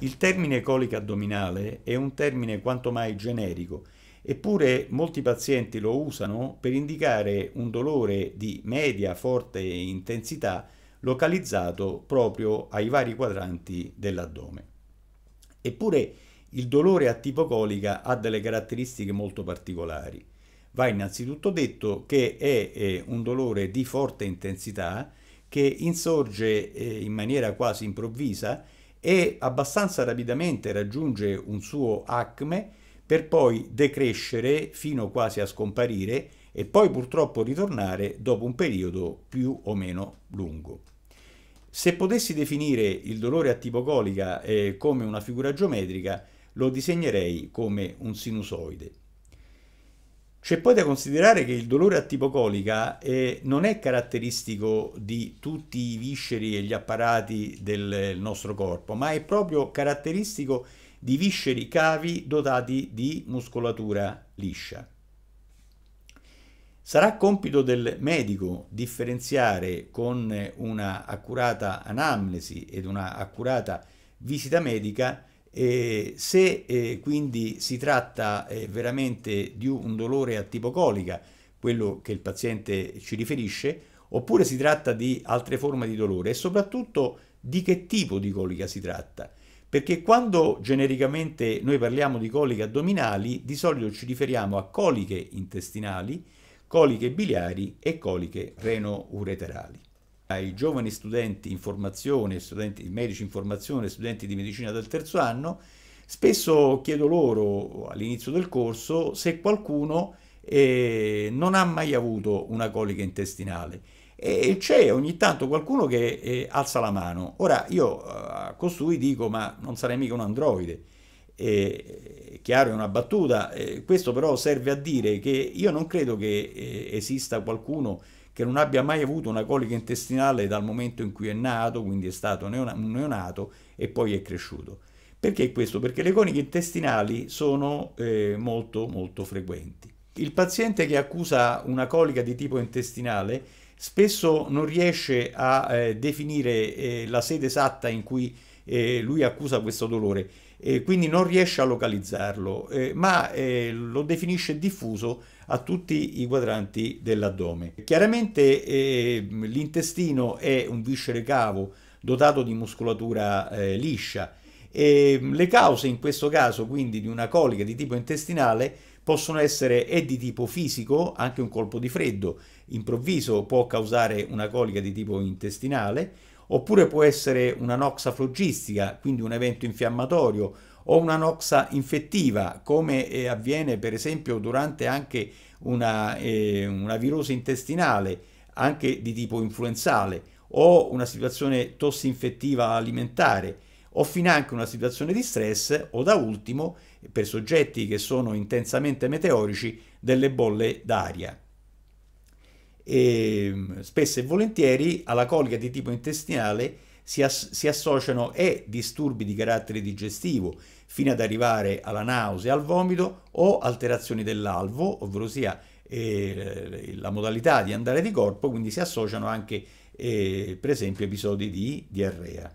Il termine colica addominale è un termine quanto mai generico, eppure molti pazienti lo usano per indicare un dolore di media, forte intensità localizzato proprio ai vari quadranti dell'addome. Eppure il dolore a tipo colica ha delle caratteristiche molto particolari. Va innanzitutto detto che è un dolore di forte intensità che insorge eh, in maniera quasi improvvisa e abbastanza rapidamente raggiunge un suo acme per poi decrescere fino quasi a scomparire e poi purtroppo ritornare dopo un periodo più o meno lungo. Se potessi definire il dolore a attipocolica eh, come una figura geometrica, lo disegnerei come un sinusoide. C'è poi da considerare che il dolore a tipo colica eh, non è caratteristico di tutti i visceri e gli apparati del nostro corpo, ma è proprio caratteristico di visceri cavi dotati di muscolatura liscia. Sarà compito del medico differenziare con una accurata anamnesi ed una accurata visita medica eh, se eh, quindi si tratta eh, veramente di un dolore a tipo colica, quello che il paziente ci riferisce, oppure si tratta di altre forme di dolore e soprattutto di che tipo di colica si tratta. Perché quando genericamente noi parliamo di coliche addominali, di solito ci riferiamo a coliche intestinali, coliche biliari e coliche reno-ureterali ai giovani studenti in formazione, studenti, medici in formazione, studenti di medicina del terzo anno, spesso chiedo loro all'inizio del corso se qualcuno eh, non ha mai avuto una colica intestinale e c'è ogni tanto qualcuno che eh, alza la mano. Ora io eh, a costui dico ma non sarei mica un androide. Eh, è chiaro, è una battuta, eh, questo però serve a dire che io non credo che esista qualcuno che non abbia mai avuto una colica intestinale dal momento in cui è nato, quindi è stato un neonato e poi è cresciuto. Perché questo? Perché le coliche intestinali sono eh, molto molto frequenti. Il paziente che accusa una colica di tipo intestinale spesso non riesce a eh, definire eh, la sede esatta in cui eh, lui accusa questo dolore, eh, quindi non riesce a localizzarlo, eh, ma lo definisce diffuso a tutti i quadranti dell'addome. Chiaramente eh, l'intestino è un viscere cavo dotato di muscolatura eh, liscia e ehm, le cause in questo caso quindi di una colica di tipo intestinale possono essere e di tipo fisico, anche un colpo di freddo improvviso può causare una colica di tipo intestinale, oppure può essere una noxa flogistica, quindi un evento infiammatorio o una noxa infettiva, come eh, avviene per esempio durante anche una, eh, una virosi intestinale, anche di tipo influenzale, o una situazione tossinfettiva alimentare, o finanche una situazione di stress, o da ultimo, per soggetti che sono intensamente meteorici, delle bolle d'aria. E, ehm, spesso e volentieri alla colica di tipo intestinale si, as si associano e disturbi di carattere digestivo, fino ad arrivare alla nausea, al vomito o alterazioni dell'alvo, ovvero sia eh, la modalità di andare di corpo, quindi si associano anche eh, per esempio episodi di diarrea.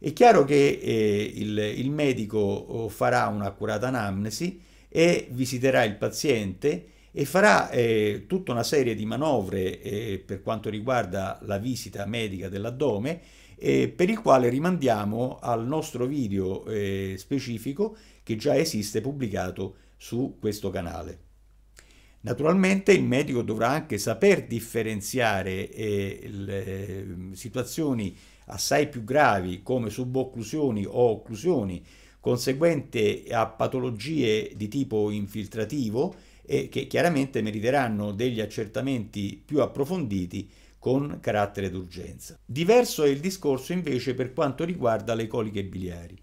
È chiaro che eh, il, il, medico oh, farà un'accurata anamnesi e visiterà il paziente e farà eh, tutta una serie di manovre eh, per quanto riguarda la visita medica dell'addome eh, per il quale rimandiamo al nostro video eh, specifico che già esiste pubblicato su questo canale. Naturalmente il medico dovrà anche saper differenziare eh, le eh, situazioni assai più gravi come subocclusioni o occlusioni conseguente a patologie di tipo infiltrativo e che chiaramente meriteranno degli accertamenti più approfonditi con carattere d'urgenza. Diverso è il discorso invece per quanto riguarda le coliche biliari.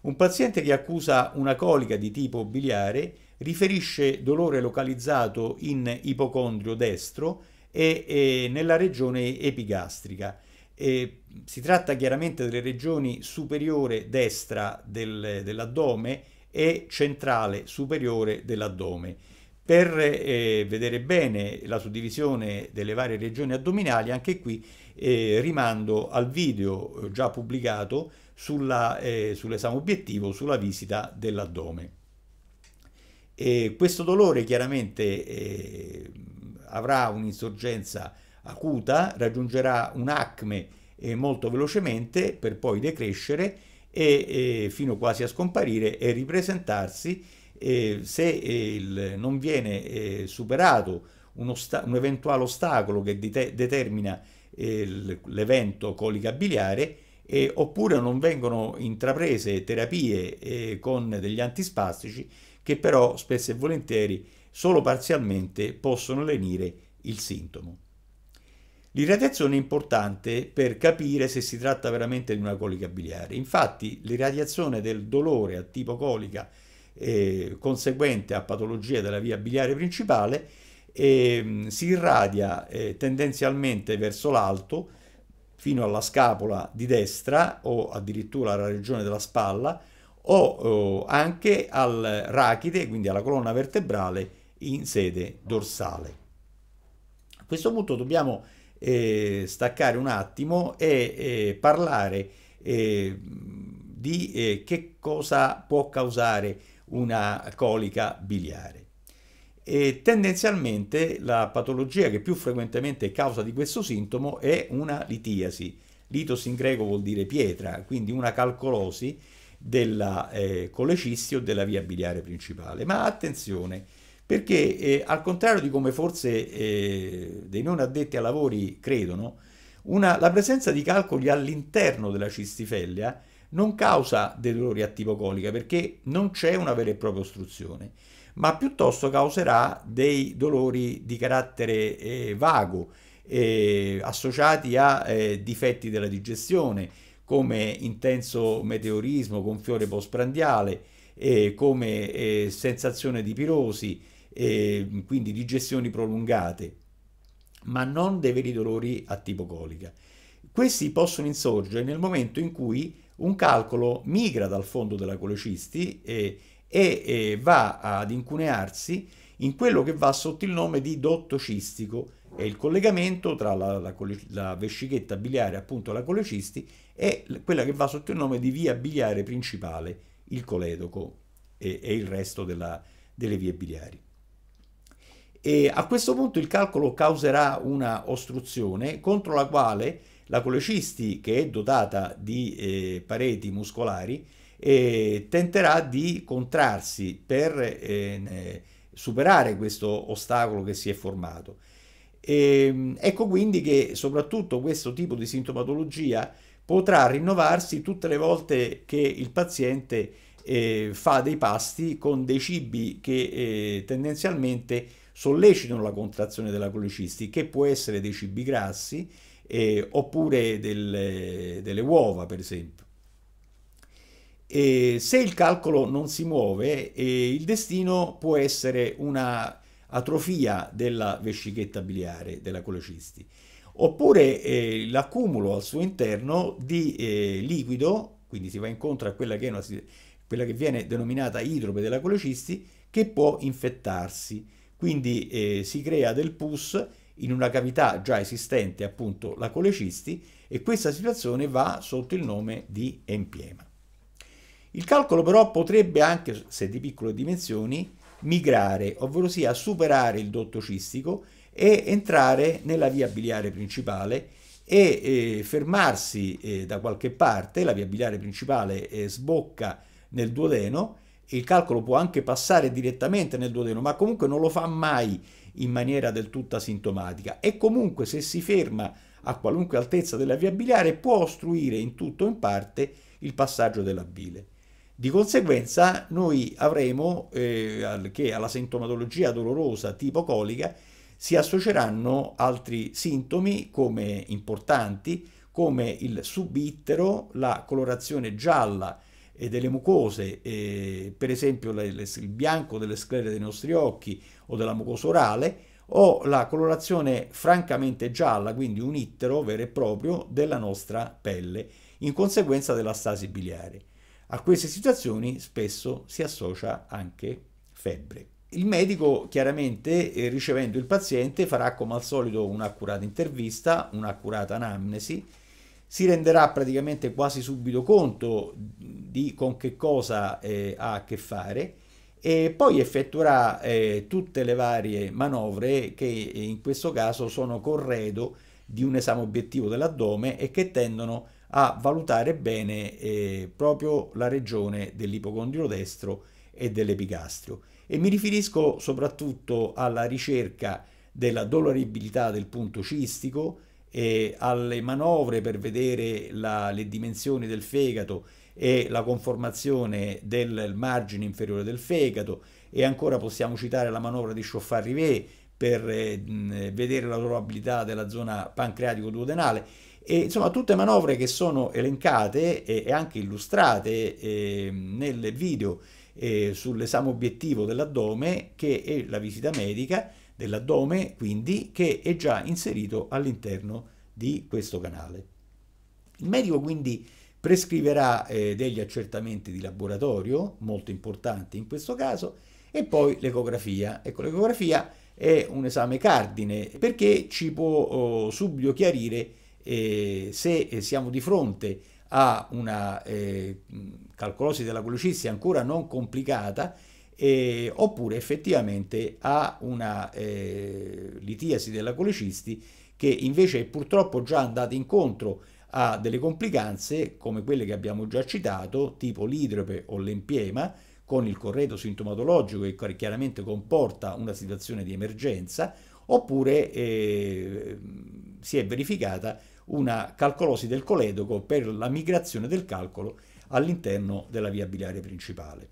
Un paziente che accusa una colica di tipo biliare riferisce dolore localizzato in ipocondrio destro e, e nella regione epigastrica. E si tratta chiaramente delle regioni superiore destra del, dell'addome e centrale superiore dell'addome per eh, vedere bene la suddivisione delle varie regioni addominali, anche qui eh, rimando al video eh, già pubblicato eh, sull'esame obiettivo sulla visita dell'addome. questo dolore chiaramente eh, avrà un'insorgenza acuta, raggiungerà un acme eh, molto velocemente per poi decrescere e, e fino quasi a scomparire e ripresentarsi eh, se il, non viene eh, superato un, un, eventuale ostacolo che determina eh, l'evento colica biliare, eh, oppure non vengono intraprese terapie con degli antispastici che però spesso e volentieri solo parzialmente possono lenire il sintomo. L'irradiazione è importante per capire se si tratta veramente di una colica biliare. Infatti l'irradiazione del dolore a tipo colica eh, conseguente a patologie della via biliare principale eh, si irradia eh, tendenzialmente verso l'alto fino alla scapola di destra o addirittura alla regione della spalla o, o anche al rachide, quindi alla colonna vertebrale in sede dorsale. A questo punto dobbiamo eh, staccare un attimo e eh, parlare eh, di eh, che cosa può causare una colica biliare. E tendenzialmente la patologia che più frequentemente è causa di questo sintomo è una litiasi. Litos in greco vuol dire pietra, quindi una calcolosi della eh, colecisti o della via biliare principale. Ma attenzione, perché eh, al contrario di come forse eh, dei non addetti a lavori credono, una, la presenza di calcoli all'interno della cistifellia non causa dei dolori a tipo colica perché non c'è una vera e propria ostruzione, ma piuttosto causerà dei dolori di carattere eh, vago eh, associati a eh, difetti della digestione come intenso meteorismo con fiore postprandiale, eh, come eh, sensazione di pirosi, eh, quindi digestioni prolungate, ma non dei veri dolori a tipo colica. Questi possono insorgere nel momento in cui un calcolo migra dal fondo della Colecisti e, e, e va ad incunearsi in quello che va sotto il nome di dotto cistico è il collegamento tra la, la, la vescichetta biliare, appunto la colecisti, e quella che va sotto il nome di via biliare principale, il coledoco e, e il resto della, delle vie biliari. E a questo punto il calcolo causerà una ostruzione contro la quale la colecisti, che è dotata di eh, pareti muscolari, eh, tenterà di contrarsi per eh, superare questo ostacolo che si è formato. E, ehm, ecco quindi che soprattutto questo tipo di sintomatologia potrà rinnovarsi tutte le volte che il paziente eh, fa dei pasti con dei cibi che eh, tendenzialmente sollecitano la contrazione della colecisti, che può essere dei cibi grassi, eh, oppure delle, delle, uova per esempio. E se il calcolo non si muove, eh, il destino può essere una atrofia della vescichetta biliare della colecisti, oppure eh, l'accumulo al suo interno di eh, liquido, quindi si va incontro a quella che, una, quella che viene denominata idrope della colecisti, che può infettarsi. Quindi eh, si crea del pus in una cavità già esistente, appunto la colecisti, e questa situazione va sotto il nome di empiema. Il calcolo però potrebbe anche, se di piccole dimensioni, migrare, ovvero sia superare il dotto cistico e entrare nella via biliare principale e eh, fermarsi eh, da qualche parte, la via biliare principale eh, sbocca nel duodeno, il calcolo può anche passare direttamente nel duodeno, ma comunque non lo fa mai in maniera del tutto asintomatica e comunque se si ferma a qualunque altezza della via biliare può ostruire in tutto o in parte il passaggio della bile. Di conseguenza noi avremo eh, che alla sintomatologia dolorosa tipo colica si associeranno altri sintomi come importanti come il subittero, la colorazione gialla e delle mucose, eh, per esempio il bianco delle sclere dei nostri occhi o della mucosa orale, o la colorazione francamente gialla, quindi un ittero vero e proprio della nostra pelle, in conseguenza della stasi biliare. A queste situazioni spesso si associa anche febbre. Il medico chiaramente eh, ricevendo il paziente farà come al solito un'accurata intervista, un'accurata anamnesi si renderà praticamente quasi subito conto di con che cosa eh, ha a che fare e poi effettuerà eh, tutte le varie manovre che in questo caso sono corredo di un esame obiettivo dell'addome e che tendono a valutare bene eh, proprio la regione dell'ipocondrio destro e dell'epicastrio. E mi riferisco soprattutto alla ricerca della doloribilità del punto cistico, eh, alle manovre per vedere la, le dimensioni del fegato e la conformazione del margine inferiore del fegato e ancora possiamo citare la manovra di Chauffard-Rivet per eh, vedere la probabilità della zona pancreatico duodenale e insomma tutte manovre che sono elencate e, e anche illustrate eh, nel video eh, sull'esame obiettivo dell'addome che è la visita medica dell'addome, quindi, che è già inserito all'interno di questo canale. Il medico quindi prescriverà eh, degli accertamenti di laboratorio, molto importanti in questo caso, e poi l'ecografia. Ecco, l'ecografia è un esame cardine perché ci può oh, subito chiarire eh, se eh, siamo di fronte a una eh, calcolosi della colocissi ancora non complicata eh, oppure effettivamente a una eh, litiasi della colecisti che invece è purtroppo già andata incontro a delle complicanze come quelle che abbiamo già citato, tipo l'idrope o l'empiema, con il corredo sintomatologico che chiaramente comporta una situazione di emergenza, oppure eh, si è verificata una calcolosi del coledoco per la migrazione del calcolo all'interno della via biliare principale.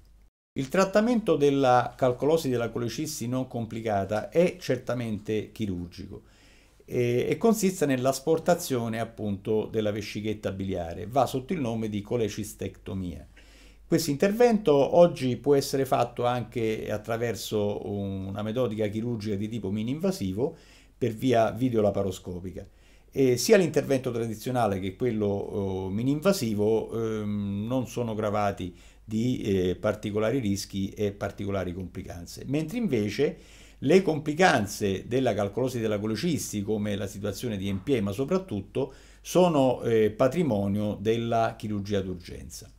Il trattamento della calcolosi della colecisti non complicata è certamente chirurgico e, e consiste nell'asportazione appunto della vescichetta biliare, va sotto il nome di colecistectomia. Questo intervento oggi può essere fatto anche attraverso una metodica chirurgica di tipo mini-invasivo per via videolaparoscopica. E sia l'intervento tradizionale che quello eh, mini-invasivo eh, non sono gravati di eh, particolari rischi e particolari complicanze, mentre invece le complicanze della calcolosi della colecisti, come la situazione di empiema soprattutto, sono eh, patrimonio della chirurgia d'urgenza.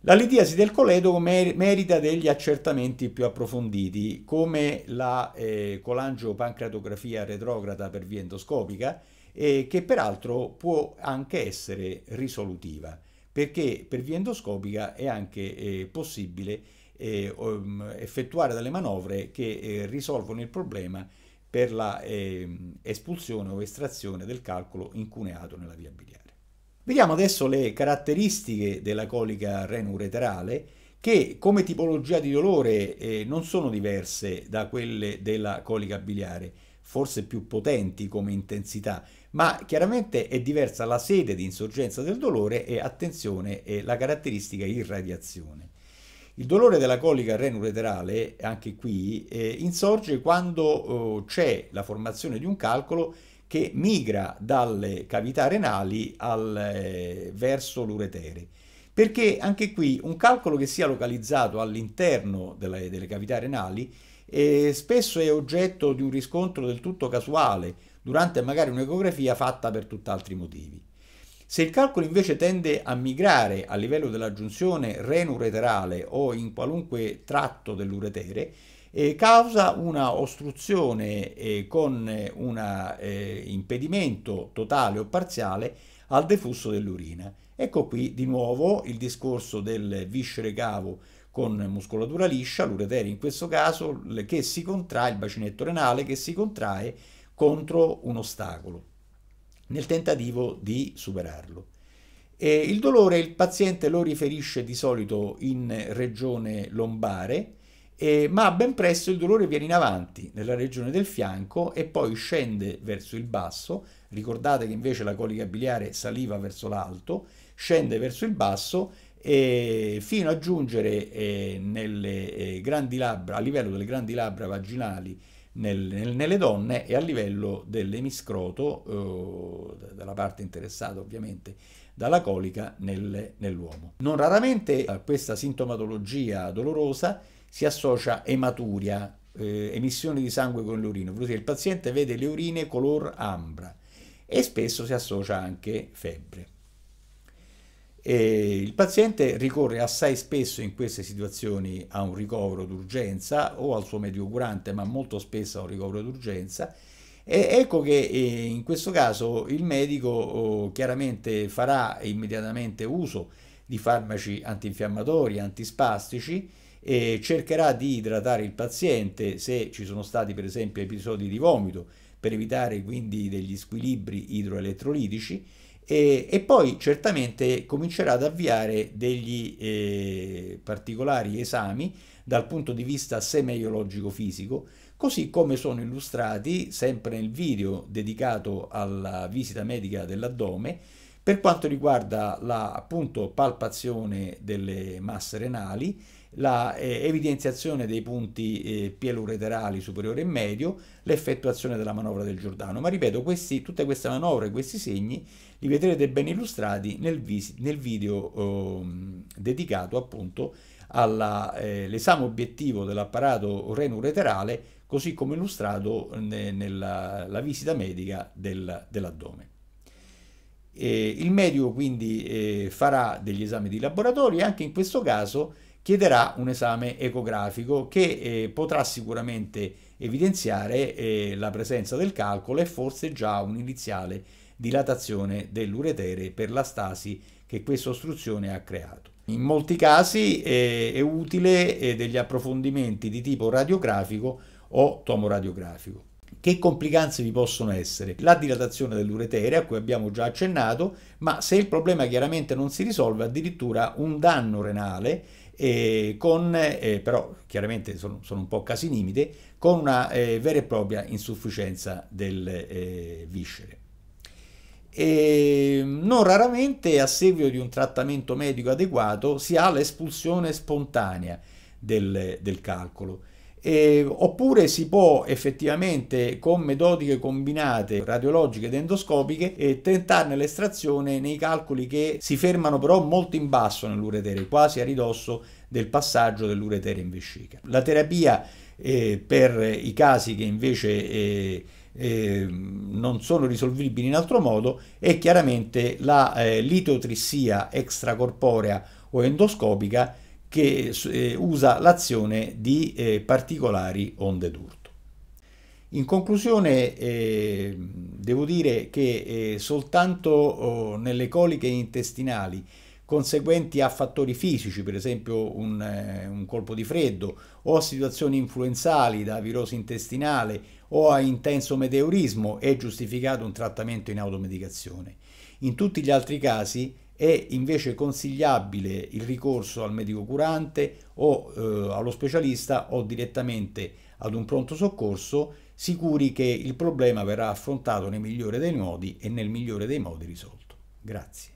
La litiasi del coledoco merita degli accertamenti più approfonditi, come la eh, colangiopancreatografia retrograda per via endoscopica, eh, che peraltro può anche essere risolutiva perché per via endoscopica è anche eh, possibile eh, um, effettuare delle manovre che eh, risolvono il problema per la ehm, espulsione o estrazione del calcolo incuneato nella via biliare. Vediamo adesso le caratteristiche della colica renureterale che come tipologia di dolore eh, non sono diverse da quelle della colica biliare forse più potenti come intensità, ma chiaramente è diversa la sede di insorgenza del dolore e attenzione e la caratteristica irradiazione. Il dolore della colica renureterale, anche qui, eh, insorge quando eh, c'è la formazione di un calcolo che migra dalle cavità renali al, eh, verso l'uretere. Perché anche qui un calcolo che sia localizzato all'interno delle, delle cavità renali e spesso è oggetto di un riscontro del tutto casuale durante magari un'ecografia fatta per tutt'altri motivi. Se il calcolo invece tende a migrare a livello della giunzione reno-ureterale o in qualunque tratto dell'uretere, eh, causa una ostruzione eh, con un eh, impedimento totale o parziale al deflusso dell'urina. Ecco qui di nuovo il discorso del viscere cavo con muscolatura liscia, l'uretere in questo caso, che si contrae, il bacinetto renale che si contrae contro un ostacolo nel tentativo di superarlo. E il dolore il paziente lo riferisce di solito in regione lombare, eh, ma ben presto il dolore viene in avanti nella regione del fianco e poi scende verso il basso, ricordate che invece la colica biliare saliva verso l'alto, scende verso il basso fino a giungere eh, eh, labbra, a livello delle grandi labbra vaginali nel, nel, nelle donne e a livello dell'emiscroto, eh, dalla parte interessata ovviamente dalla colica nel, nell'uomo. Non raramente a eh, questa sintomatologia dolorosa si associa ematuria, eh, emissione di sangue con le urine, il paziente vede le urine color ambra e spesso si associa anche febbre. E il paziente ricorre assai spesso in queste situazioni a un ricovero d'urgenza o al suo medico curante, ma molto spesso a un ricovero d'urgenza. E ecco che eh, in questo caso il medico oh, chiaramente farà immediatamente uso di farmaci antinfiammatori, antispastici, e cercherà di idratare il paziente se ci sono stati per esempio episodi di vomito per evitare quindi degli squilibri idroelettrolitici e, e, poi certamente comincerà ad avviare degli eh, particolari esami dal punto di vista semeiologico-fisico, così come sono illustrati sempre nel video dedicato alla visita medica dell'addome per quanto riguarda la appunto, palpazione delle masse renali la eh, evidenziazione dei punti eh, pielureterali superiore e medio, l'effettuazione della manovra del Giordano. Ma ripeto, questi, tutte queste manovre, questi segni, li vedrete ben illustrati nel, vis- nel video eh, dedicato appunto all'esame eh, obiettivo dell'apparato reno-ureterale, così come illustrato ne- nella visita medica del, dell'addome. Eh, il medico quindi eh, farà degli esami di laboratorio e anche in questo caso chiederà un esame ecografico che eh, potrà sicuramente evidenziare eh, la presenza del calcolo e forse già un'iniziale dilatazione dell'uretere per la stasi che questa ostruzione ha creato. In molti casi eh, è utile eh, degli approfondimenti di tipo radiografico o tomoradiografico. Che complicanze vi possono essere? La dilatazione dell'uretere, a cui abbiamo già accennato, ma se il problema chiaramente non si risolve, addirittura un danno renale e con, eh, però chiaramente sono, sono, un po' casi limite, con una eh, vera e propria insufficienza del eh, viscere. E non raramente a seguito di un trattamento medico adeguato si ha l'espulsione spontanea del, del calcolo eh, oppure si può effettivamente con metodiche combinate radiologiche ed endoscopiche eh, tentarne l'estrazione nei calcoli che si fermano però molto in basso nell'uretere, quasi a ridosso del passaggio dell'uretere in vescica. La terapia eh, per i casi che invece eh, eh non sono risolvibili in altro modo è chiaramente la eh, litotrissia extracorporea o endoscopica che eh, usa l'azione di eh, particolari onde d'urto. In conclusione eh, devo dire che eh, soltanto oh, nelle coliche intestinali conseguenti a fattori fisici, per esempio un, eh, un colpo di freddo, o a situazioni influenzali da virosi intestinale o a intenso meteorismo, è giustificato un trattamento in automedicazione. In tutti gli altri casi è invece consigliabile il ricorso al medico curante o eh, allo specialista o direttamente ad un pronto soccorso, sicuri che il problema verrà affrontato nel migliore dei modi e nel migliore dei modi risolto. Grazie.